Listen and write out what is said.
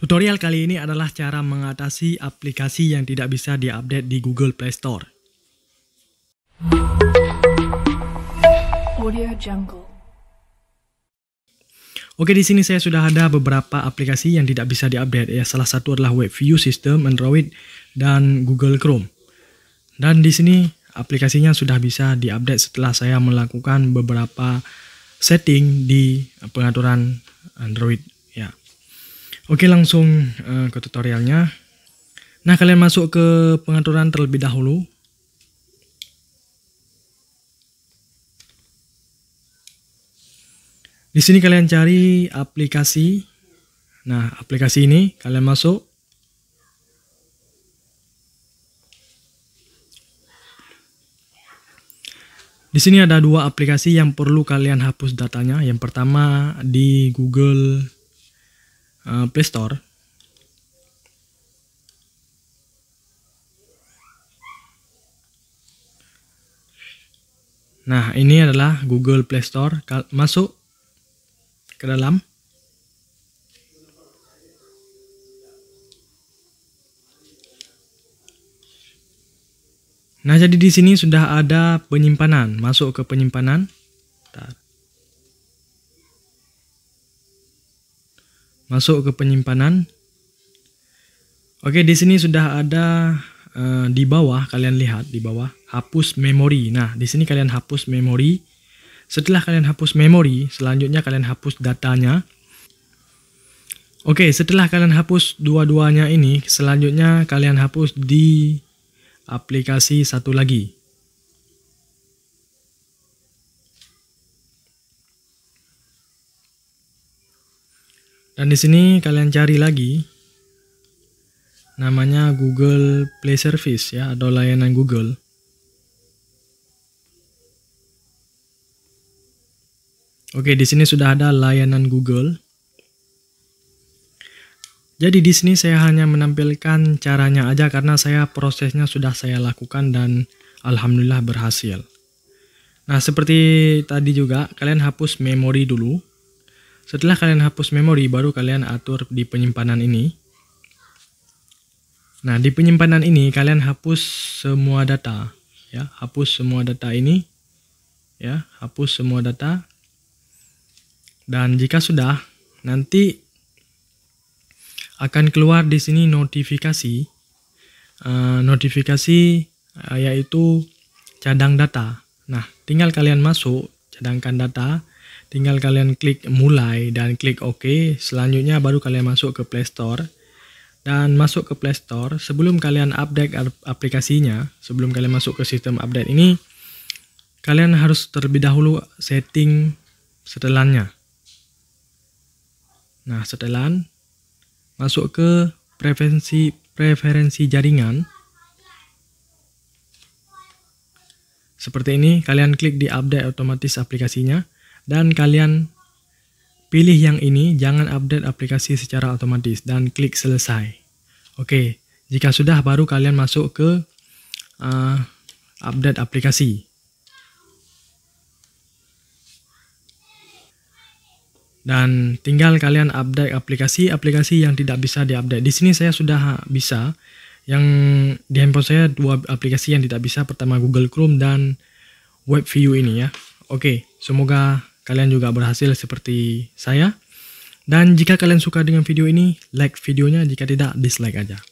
Tutorial kali ini adalah cara mengatasi aplikasi yang tidak bisa diupdate di Google Play Store. Audio Jungle. Oke, di sini saya sudah ada beberapa aplikasi yang tidak bisa diupdate ya. Salah satu adalah WebView System Android dan Google Chrome. Dan di sini aplikasinya sudah bisa diupdate setelah saya melakukan beberapa setting di pengaturan Android Oke langsung uh, ke tutorialnya. Nah kalian masuk ke pengaturan terlebih dahulu. Di sini kalian cari aplikasi. Nah aplikasi ini kalian masuk. Di sini ada dua aplikasi yang perlu kalian hapus datanya. Yang pertama di Google Eh, Play Store Nah, ini adalah Google Play Store. Masuk ke dalam. Nah, jadi di sini sudah ada penyimpanan. Masuk ke penyimpanan. Bentar. masuk ke penyimpanan. Oke, di sini sudah ada uh, di bawah kalian lihat di bawah hapus memori. Nah, di sini kalian hapus memori. Setelah kalian hapus memori, selanjutnya kalian hapus datanya. Oke, setelah kalian hapus dua-duanya ini, selanjutnya kalian hapus di aplikasi satu lagi. Dan di sini kalian cari lagi namanya Google Play Service ya atau layanan Google. Oke, di sini sudah ada layanan Google. Jadi di sini saya hanya menampilkan caranya aja karena saya prosesnya sudah saya lakukan dan alhamdulillah berhasil. Nah, seperti tadi juga kalian hapus memori dulu. Setelah kalian hapus memori, baru kalian atur di penyimpanan ini. Nah, di penyimpanan ini kalian hapus semua data, ya. Hapus semua data ini, ya. Hapus semua data. Dan jika sudah, nanti akan keluar di sini notifikasi, uh, notifikasi uh, yaitu cadang data. Nah, tinggal kalian masuk cadangkan data Tinggal kalian klik mulai dan klik OK. Selanjutnya baru kalian masuk ke Play Store. Dan masuk ke Play Store, sebelum kalian update aplikasinya, sebelum kalian masuk ke sistem update ini, kalian harus terlebih dahulu setting setelannya. Nah, setelan masuk ke preferensi preferensi jaringan. Seperti ini, kalian klik di update otomatis aplikasinya. Dan kalian pilih yang ini, jangan update aplikasi secara otomatis dan klik selesai. Oke, jika sudah baru kalian masuk ke uh, update aplikasi. Dan tinggal kalian update aplikasi-aplikasi yang tidak bisa diupdate. Di sini saya sudah bisa. Yang di handphone saya dua aplikasi yang tidak bisa, pertama Google Chrome dan WebView ini ya. Oke, semoga kalian juga berhasil seperti saya. Dan jika kalian suka dengan video ini, like videonya, jika tidak, dislike aja.